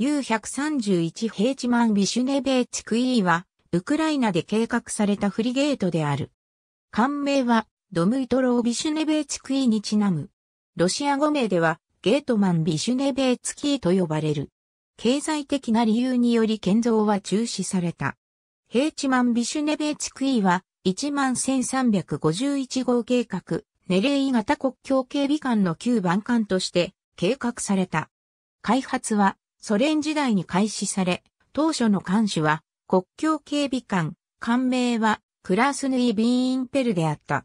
U131 ヘーチマン・ビシュネベーチクイーは、ウクライナで計画されたフリゲートである。艦名は、ドムイトロー・ビシュネベーチクイーにちなむ。ロシア語名では、ゲートマン・ビシュネベーツキーと呼ばれる。経済的な理由により建造は中止された。ヘーチマン・ビシュネベーチクイーは、11351号計画、ネレイ型国境警備官の旧番艦として計画された。開発はソ連時代に開始され、当初の監視は国境警備官、官名はクラスヌイ・ビーンペルであった。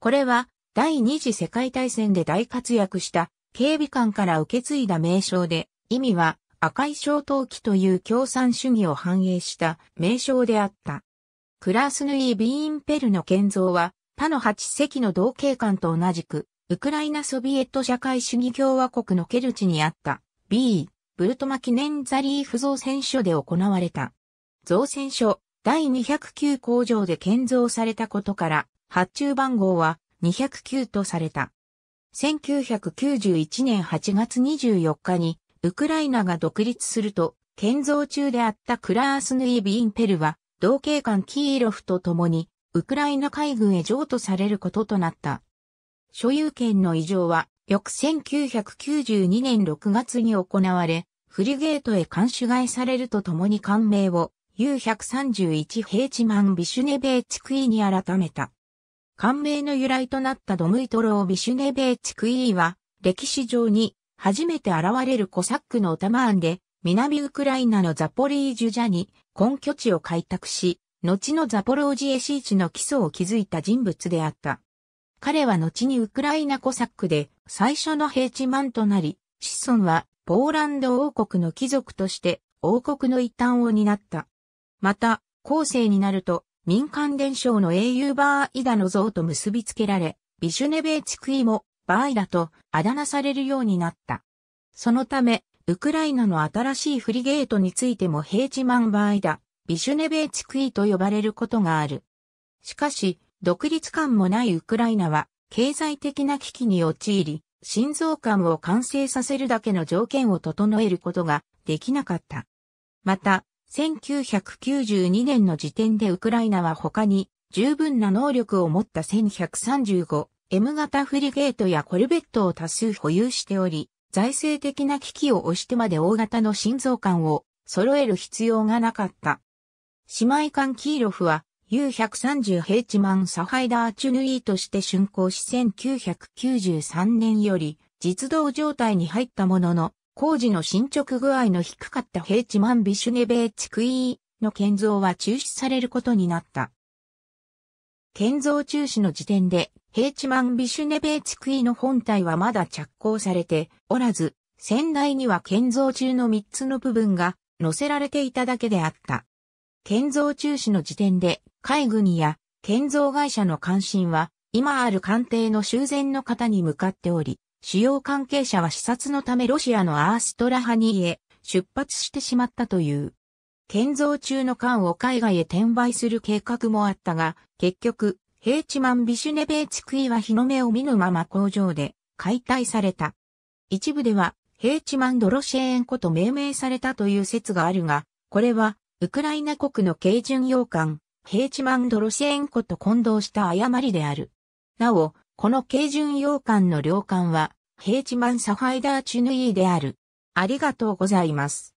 これは第二次世界大戦で大活躍した警備官から受け継いだ名称で、意味は赤い小陶機という共産主義を反映した名称であった。クラスヌイ・ビーンペルの建造は他の8隻の同警官と同じく、ウクライナソビエット社会主義共和国のケルチにあった B ブルトマ記念ザリーフ造船所で行われた。造船所第209工場で建造されたことから、発注番号は209とされた。1991年8月24日に、ウクライナが独立すると、建造中であったクラースヌイ・ビインペルは、同警官キーロフと共に、ウクライナ海軍へ譲渡されることとなった。所有権の異常は、翌1992年6月に行われ、フリゲートへ監首外されるとともに艦名を U131 ヘイチマン・ビシュネベーチクイーに改めた。艦名の由来となったドムイトロー・ビシュネベーチクイーは歴史上に初めて現れるコサックのオタマーンで南ウクライナのザポリージュジャに根拠地を開拓し、後のザポロージエシーチの基礎を築いた人物であった。彼は後にウクライナコサックで最初のヘイチマンとなり、子孫はポーランド王国の貴族として王国の一端を担った。また、後世になると民間伝承の英雄バーイダの像と結びつけられ、ビシュネベーチクイもバーイダとあだ名されるようになった。そのため、ウクライナの新しいフリゲートについてもヘイチマンバーイダ、ビシュネベーチクイと呼ばれることがある。しかし、独立感もないウクライナは経済的な危機に陥り、心臓管を完成させるだけの条件を整えることができなかった。また、1992年の時点でウクライナは他に十分な能力を持った1135 M 型フリゲートやコルベットを多数保有しており、財政的な危機を押してまで大型の心臓管を揃える必要がなかった。姉妹艦キーロフは U130 ヘイチマンサハイダーチュヌイーとして竣工し1993年より実動状態に入ったものの、工事の進捗具合の低かったヘイチマンビシュネベーチクイーの建造は中止されることになった。建造中止の時点で、ヘイチマンビシュネベーチクイーの本体はまだ着工されておらず、船内には建造中の3つの部分が載せられていただけであった。建造中止の時点で、海軍や建造会社の関心は、今ある艦艇の修繕の方に向かっており、主要関係者は視察のためロシアのアーストラハニーへ出発してしまったという。建造中の艦を海外へ転売する計画もあったが、結局、ヘイチマン・ビシュネベーツクイは日の目を見ぬまま工場で解体された。一部では、ヘイチマン・ドロシェーンこと命名されたという説があるが、これはウクライナ国の軽巡洋艦、ヘイチマン・ドロシェンコと混同した誤りである。なお、この軽巡洋艦の領艦は、ヘイチマン・サファイダー・チュヌイーである。ありがとうございます。